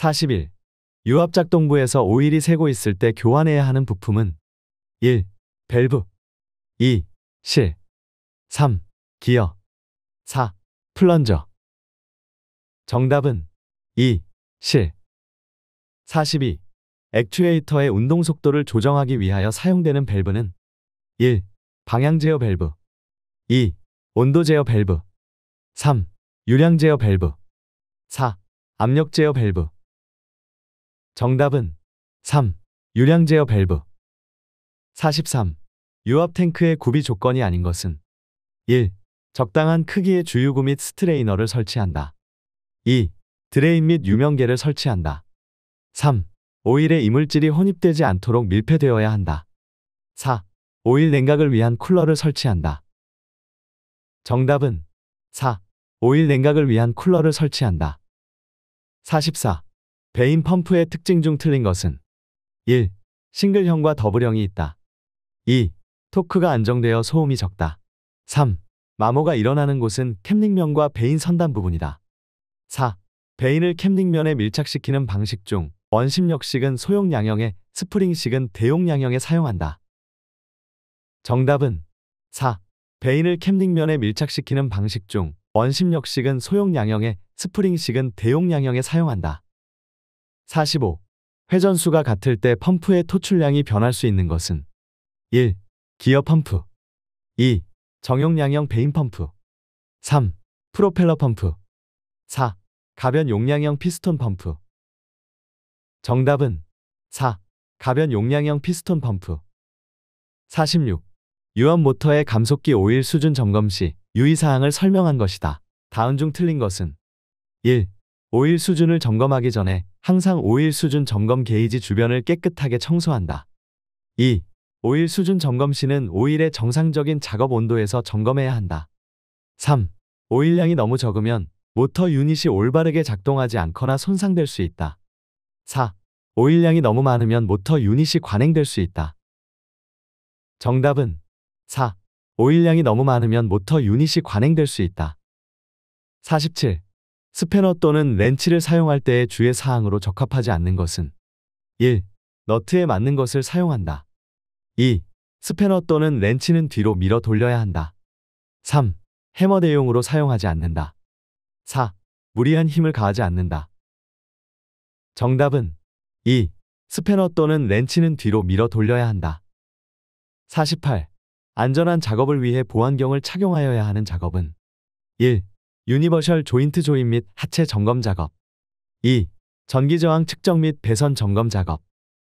40일 유압작동부에서 오일이 새고 있을 때 교환해야 하는 부품은 1. 밸브 2. 실 3. 기어 4. 플런저 정답은 2. 실 42. 액추에이터의 운동 속도를 조정하기 위하여 사용되는 밸브는 1. 방향 제어 밸브 2. 온도 제어 밸브 3. 유량 제어 밸브 4. 압력 제어 밸브 정답은 3. 유량 제어 밸브 43. 유압 탱크의 구비 조건이 아닌 것은 1. 적당한 크기의 주유구 및 스트레이너를 설치한다. 2. 드레인 및 유명계를 설치한다. 3. 오일에 이물질이 혼입되지 않도록 밀폐되어야 한다. 4. 오일 냉각을 위한 쿨러를 설치한다. 정답은 4. 오일 냉각을 위한 쿨러를 설치한다. 44. 베인 펌프의 특징 중 틀린 것은 1. 싱글형과 더블형이 있다. 2. 토크가 안정되어 소음이 적다. 3. 마모가 일어나는 곳은 캠닝면과 베인 선단 부분이다. 4. 베인을 캠닝면에 밀착시키는 방식 중 원심력식은 소형 양형에 스프링식은 대용 양형에 사용한다. 정답은 4. 베인을 캠닝면에 밀착시키는 방식 중 원심력식은 소형 양형에 스프링식은 대용 양형에 사용한다. 45. 회전수가 같을 때 펌프의 토출량이 변할 수 있는 것은 1. 기어 펌프 2. 정용양형 배인 펌프 3. 프로펠러 펌프 4. 가변 용량형 피스톤 펌프 정답은 4. 가변 용량형 피스톤 펌프 46. 유압 모터의 감속기 오일 수준 점검 시 유의사항을 설명한 것이다. 다음 중 틀린 것은 1. 오일 수준을 점검하기 전에 항상 5일 수준 점검 게이지 주변을 깨끗하게 청소한다. 2. 5일 수준 점검 시는 5일의 정상적인 작업 온도에서 점검해야 한다. 3. 오일량이 너무 적으면 모터 유닛이 올바르게 작동하지 않거나 손상될 수 있다. 4. 오일량이 너무 많으면 모터 유닛이 관행될 수 있다. 정답은 4. 오일량이 너무 많으면 모터 유닛이 관행될 수 있다. 47. 스패너 또는 렌치를 사용할 때의 주의 사항으로 적합하지 않는 것은 1. 너트에 맞는 것을 사용한다. 2. 스패너 또는 렌치는 뒤로 밀어 돌려야 한다. 3. 해머 대용으로 사용하지 않는다. 4. 무리한 힘을 가하지 않는다. 정답은 2. 스패너 또는 렌치는 뒤로 밀어 돌려야 한다. 48. 안전한 작업을 위해 보안경을 착용하여야 하는 작업은 1. 유니버셜 조인트 조인 및 하체 점검 작업 2. 전기저항 측정 및 배선 점검 작업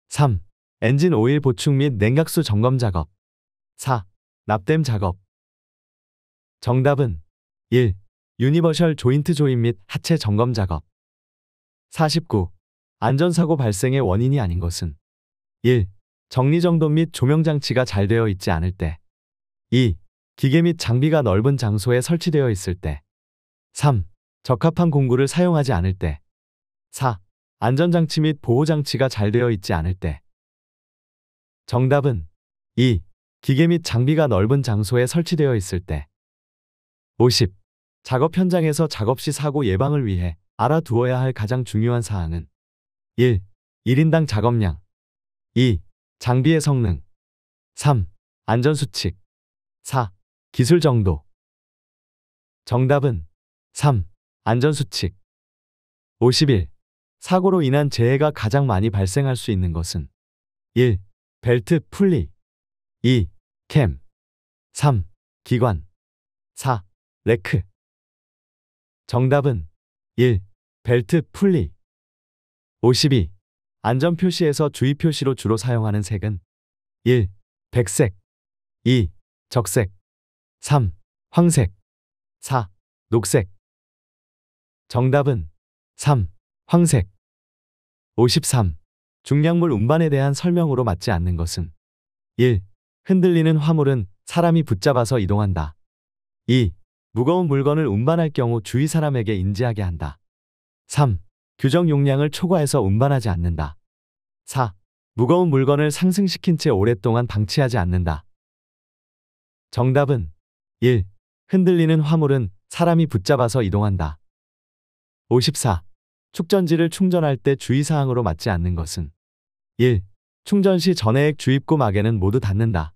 3. 엔진 오일 보충 및 냉각수 점검 작업 4. 납땜 작업 정답은 1. 유니버셜 조인트 조인 및 하체 점검 작업 49. 안전사고 발생의 원인이 아닌 것은 1. 정리정돈 및 조명장치가 잘 되어 있지 않을 때 2. 기계 및 장비가 넓은 장소에 설치되어 있을 때 3. 적합한 공구를 사용하지 않을 때 4. 안전장치 및 보호장치가 잘 되어 있지 않을 때 정답은 2. 기계 및 장비가 넓은 장소에 설치되어 있을 때 50. 작업 현장에서 작업 시 사고 예방을 위해 알아두어야 할 가장 중요한 사항은 1. 1인당 작업량 2. 장비의 성능 3. 안전수칙 4. 기술 정도 정답은 3. 안전수칙 51. 사고로 인한 재해가 가장 많이 발생할 수 있는 것은 1. 벨트 풀리 2. 캠 3. 기관 4. 레크 정답은 1. 벨트 풀리 52. 안전 표시에서 주의 표시로 주로 사용하는 색은 1. 백색 2. 적색 3. 황색 4. 녹색 정답은 3. 황색 53. 중량물 운반에 대한 설명으로 맞지 않는 것은 1. 흔들리는 화물은 사람이 붙잡아서 이동한다. 2. 무거운 물건을 운반할 경우 주위 사람에게 인지하게 한다. 3. 규정 용량을 초과해서 운반하지 않는다. 4. 무거운 물건을 상승시킨 채 오랫동안 방치하지 않는다. 정답은 1. 흔들리는 화물은 사람이 붙잡아서 이동한다. 54. 축전지를 충전할 때 주의사항으로 맞지 않는 것은 1. 충전 시 전해액 주입구 막에는 모두 닫는다.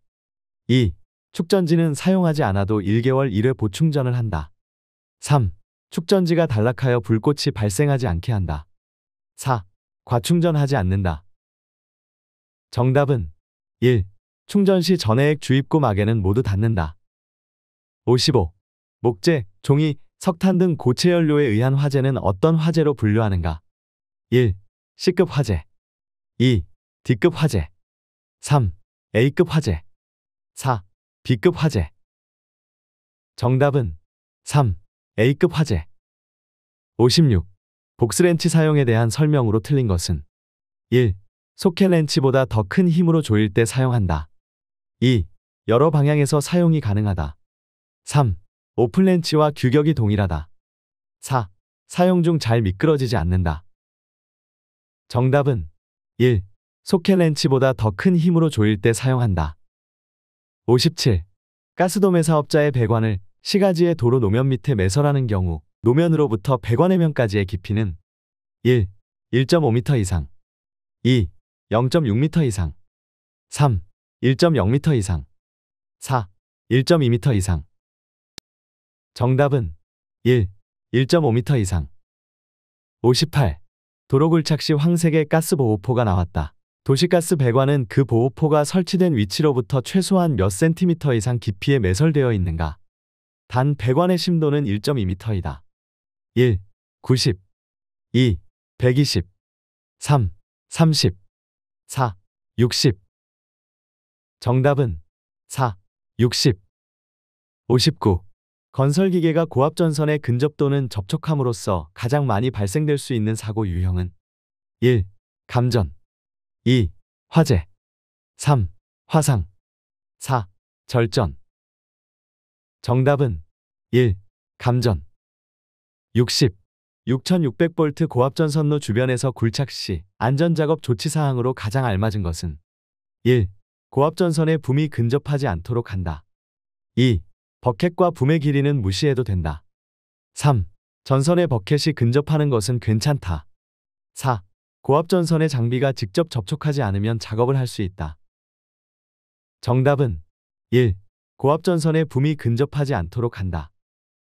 2. 축전지는 사용하지 않아도 1개월 1회 보충전을 한다. 3. 축전지가 단락하여 불꽃이 발생하지 않게 한다. 4. 과충전하지 않는다. 정답은 1. 충전 시 전해액 주입구 막에는 모두 닫는다. 55. 목재, 종이, 석탄 등 고체 연료에 의한 화재는 어떤 화재로 분류하는가? 1. C급 화재 2. D급 화재 3. A급 화재 4. B급 화재 정답은 3. A급 화재 56. 복스렌치 사용에 대한 설명으로 틀린 것은 1. 소켓렌치보다 더 큰 힘으로 조일 때 사용한다. 2. 여러 방향에서 사용이 가능하다. 3. 오픈렌치와 규격이 동일하다. 4. 사용 중 잘 미끄러지지 않는다. 정답은 1. 소켓 렌치보다 더 큰 힘으로 조일 때 사용한다. 57. 가스도매 사업자의 배관을 시가지의 도로 노면 밑에 매설하는 경우 노면으로부터 배관의 면까지의 깊이는 1. 1.5m 이상 2. 0.6m 이상 3. 1.0m 이상 4. 1.2m 이상 정답은 1. 1.5m 이상 58. 도로굴착 시 황색의 가스보호포가 나왔다. 도시가스 배관은 그 보호포가 설치된 위치로부터 최소한 몇 센티미터 이상 깊이에 매설되어 있는가. 단 배관의 심도는 1.2m이다. 1. 90 2. 120 3. 30 4. 60 정답은 4. 60 59. 건설기계가 고압전선에 근접 또는 접촉함으로써 가장 많이 발생될 수 있는 사고 유형은 1. 감전 2. 화재 3. 화상 4. 절전 정답은 1. 감전 60. 6600V 고압전선로 주변에서 굴착 시 안전작업 조치사항으로 가장 알맞은 것은 1. 고압전선의 붐이 근접하지 않도록 한다. 2. 버켓과 붐의 길이는 무시해도 된다. 3. 전선에 버켓이 근접하는 것은 괜찮다. 4. 고압 전선의 장비가 직접 접촉하지 않으면 작업을 할 수 있다. 정답은 1. 고압 전선에 붐이 근접하지 않도록 한다.